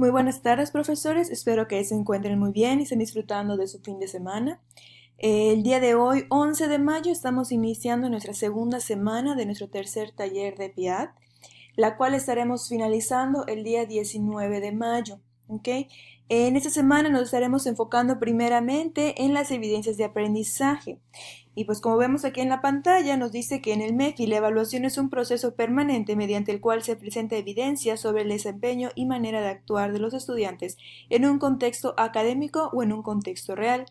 Muy buenas tardes, profesores. Espero que se encuentren muy bien y estén disfrutando de su fin de semana. Eh, el día de hoy, 11 de mayo, estamos iniciando nuestra segunda semana de nuestro tercer taller de PIAT, la cual estaremos finalizando el día 19 de mayo. ¿okay? En esta semana nos estaremos enfocando primeramente en las evidencias de aprendizaje. Y pues como vemos aquí en la pantalla, nos dice que en el MEFI la evaluación es un proceso permanente mediante el cual se presenta evidencia sobre el desempeño y manera de actuar de los estudiantes en un contexto académico o en un contexto real.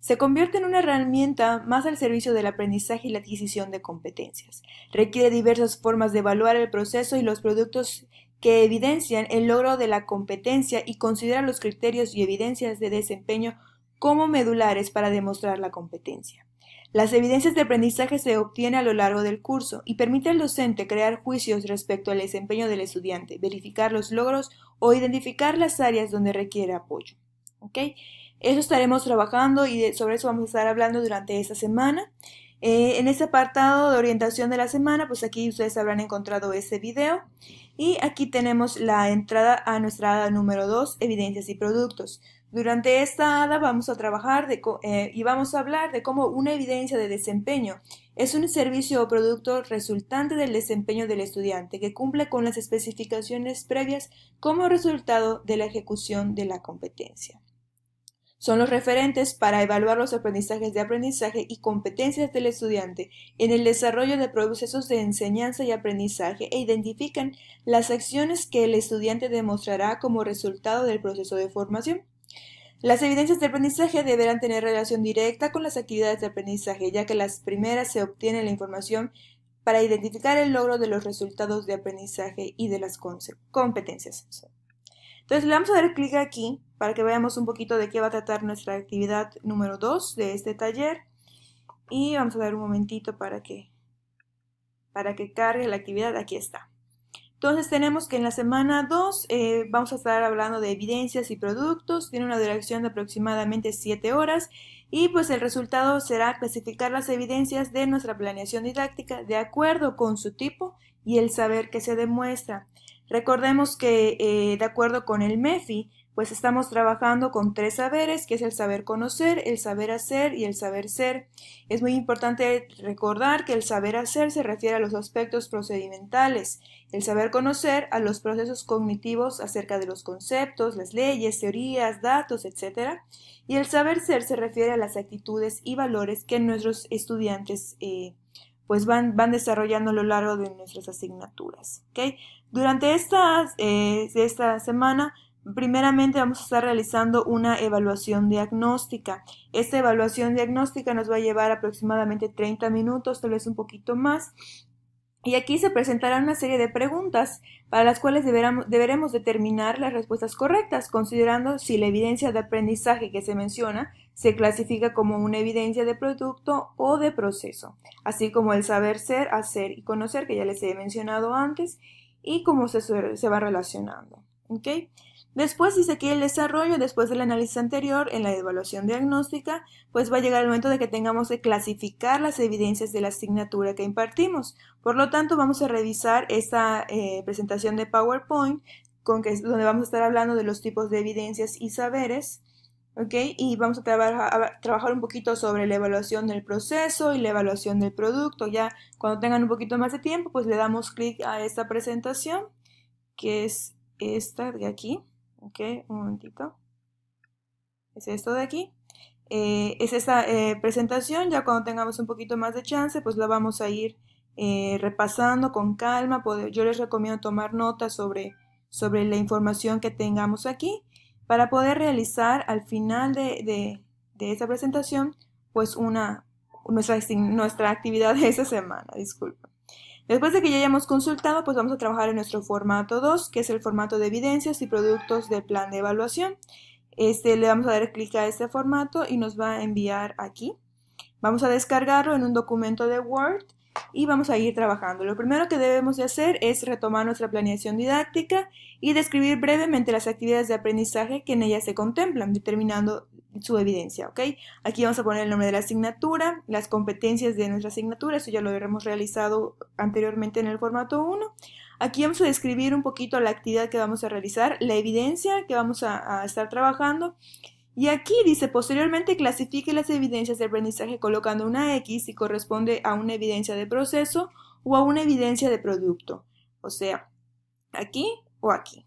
Se convierte en una herramienta más al servicio del aprendizaje y la adquisición de competencias. Requiere diversas formas de evaluar el proceso y los productos que evidencian el logro de la competencia y considera los criterios y evidencias de desempeño como medulares para demostrar la competencia. Las evidencias de aprendizaje se obtienen a lo largo del curso y permite al docente crear juicios respecto al desempeño del estudiante, verificar los logros o identificar las áreas donde requiere apoyo. Eso estaremos trabajando y sobre eso vamos a estar hablando durante esta semana. Eh, en este apartado de orientación de la semana, pues aquí ustedes habrán encontrado ese video. Y aquí tenemos la entrada a nuestra hada número 2, evidencias y productos. Durante esta hada vamos a trabajar eh, y vamos a hablar de cómo una evidencia de desempeño es un servicio o producto resultante del desempeño del estudiante que cumple con las especificaciones previas como resultado de la ejecución de la competencia. Son los referentes para evaluar los aprendizajes de aprendizaje y competencias del estudiante en el desarrollo de procesos de enseñanza y aprendizaje e identifican las acciones que el estudiante demostrará como resultado del proceso de formación. Las evidencias de aprendizaje deberán tener relación directa con las actividades de aprendizaje, ya que las primeras se obtiene la información para identificar el logro de los resultados de aprendizaje y de las competencias. Entonces le vamos a dar clic aquí para que veamos un poquito de qué va a tratar nuestra actividad número 2 de este taller. Y vamos a dar un momentito para que, para que cargue la actividad. Aquí está. Entonces tenemos que en la semana 2 eh, vamos a estar hablando de evidencias y productos, tiene una duración de aproximadamente 7 horas y pues el resultado será clasificar las evidencias de nuestra planeación didáctica de acuerdo con su tipo y el saber que se demuestra. Recordemos que eh, de acuerdo con el MEFI, pues estamos trabajando con tres saberes, que es el saber conocer, el saber hacer y el saber ser. Es muy importante recordar que el saber hacer se refiere a los aspectos procedimentales, el saber conocer a los procesos cognitivos acerca de los conceptos, las leyes, teorías, datos, etc. Y el saber ser se refiere a las actitudes y valores que nuestros estudiantes eh, pues van, desarrollando a lo largo de nuestras asignaturas. Durante esta, eh, esta semana Primeramente vamos a estar realizando una evaluación diagnóstica. Esta evaluación diagnóstica nos va a llevar aproximadamente 30 minutos, tal vez un poquito más. Y aquí se presentarán una serie de preguntas para las cuales deberemos determinar las respuestas correctas, considerando si la evidencia de aprendizaje que se menciona se clasifica como una evidencia de producto o de proceso, así como el saber ser, hacer y conocer, que ya les he mencionado antes, y cómo se, va relacionando. Después dice que el desarrollo, después del análisis anterior, en la evaluación diagnóstica, pues va a llegar el momento de que tengamos que clasificar las evidencias de la asignatura que impartimos. Por lo tanto, vamos a revisar esta eh, presentación de PowerPoint, con donde vamos a estar hablando de los tipos de evidencias y saberes. ¿ok? y vamos a, a, trabajar un poquito sobre la evaluación del proceso y la evaluación del producto. Ya cuando tengan un poquito más de tiempo, pues le damos clic a esta presentación, que es esta de aquí. Ok, un momentito. Es esto de aquí. Eh, es esta eh, presentación, ya cuando tengamos un poquito más de chance, pues la vamos a ir eh, repasando con calma. Yo les recomiendo tomar notas sobre, sobre la información que tengamos aquí para poder realizar al final de, de, esta presentación, pues una, nuestra, nuestra actividad de esa semana, disculpen. Después de que ya hayamos consultado, pues vamos a trabajar en nuestro formato 2, que es el formato de evidencias y productos del plan de evaluación. Este, le vamos a dar clic a este formato y nos va a enviar aquí. Vamos a descargarlo en un documento de Word y vamos a ir trabajando. Lo primero que debemos de hacer es retomar nuestra planeación didáctica y describir brevemente las actividades de aprendizaje que en ella se contemplan, determinando su evidencia, ¿ok? Aquí vamos a poner el nombre de la asignatura, las competencias de nuestra asignatura, eso ya lo habíamos realizado anteriormente en el formato 1. Aquí vamos a describir un poquito la actividad que vamos a realizar, la evidencia que vamos a, a estar trabajando. Y aquí dice, posteriormente clasifique las evidencias de aprendizaje colocando una X si corresponde a una evidencia de proceso o a una evidencia de producto. O sea, aquí o aquí.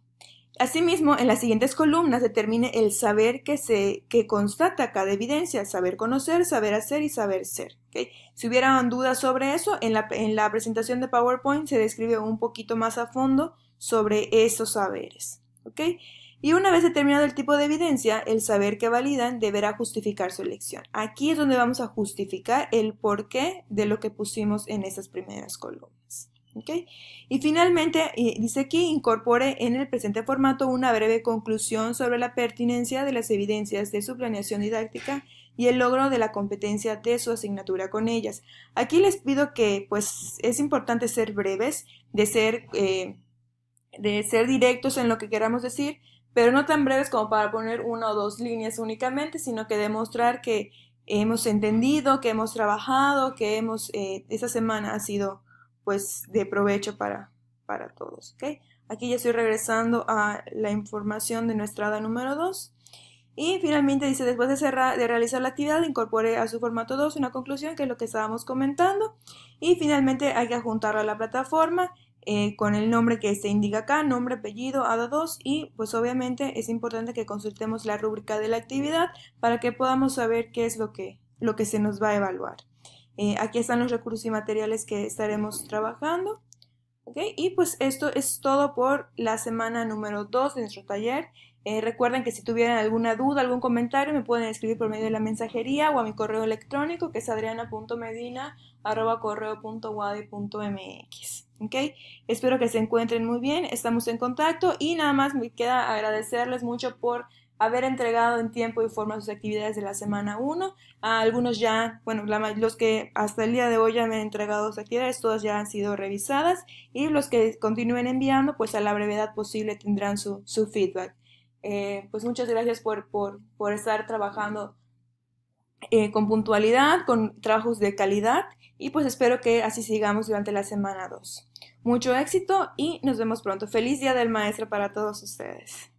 Asimismo, en las siguientes columnas determine el saber que, se, que constata cada evidencia, saber conocer, saber hacer y saber ser. Si hubieran dudas sobre eso, en la, presentación de PowerPoint se describe un poquito más a fondo sobre esos saberes. Y una vez determinado el tipo de evidencia, el saber que validan deberá justificar su elección. Aquí es donde vamos a justificar el porqué de lo que pusimos en esas primeras columnas. Y finalmente, eh, dice aquí, incorpore en el presente formato una breve conclusión sobre la pertinencia de las evidencias de su planeación didáctica y el logro de la competencia de su asignatura con ellas. Aquí les pido que, pues, es importante ser breves, de ser, eh, de ser directos en lo que queramos decir, pero no tan breves como para poner una o dos líneas únicamente, sino que demostrar que hemos entendido, que hemos trabajado, que hemos, eh, esta semana ha sido pues de provecho para, para todos. ¿okay? Aquí ya estoy regresando a la información de nuestra ADA número 2. Y finalmente dice, después de, cerrar, de realizar la actividad, incorpore a su formato 2 una conclusión, que es lo que estábamos comentando. Y finalmente hay que juntarla a la plataforma eh, con el nombre que se indica acá, nombre, apellido, ADA 2. Y pues obviamente es importante que consultemos la rúbrica de la actividad para que podamos saber qué es lo que, lo que se nos va a evaluar. Eh, aquí están los recursos y materiales que estaremos trabajando. y pues esto es todo por la semana número 2 de nuestro taller. Eh, recuerden que si tuvieran alguna duda, algún comentario, me pueden escribir por medio de la mensajería o a mi correo electrónico que es mx, ¿okay? Espero que se encuentren muy bien, estamos en contacto y nada más me queda agradecerles mucho por haber entregado en tiempo y forma sus actividades de la semana 1. algunos ya, bueno, los que hasta el día de hoy ya me han entregado sus actividades, todas ya han sido revisadas y los que continúen enviando, pues a la brevedad posible tendrán su, su feedback. Eh, pues muchas gracias por, por, por estar trabajando eh, con puntualidad, con trabajos de calidad y pues espero que así sigamos durante la semana 2. Mucho éxito y nos vemos pronto. Feliz Día del Maestro para todos ustedes.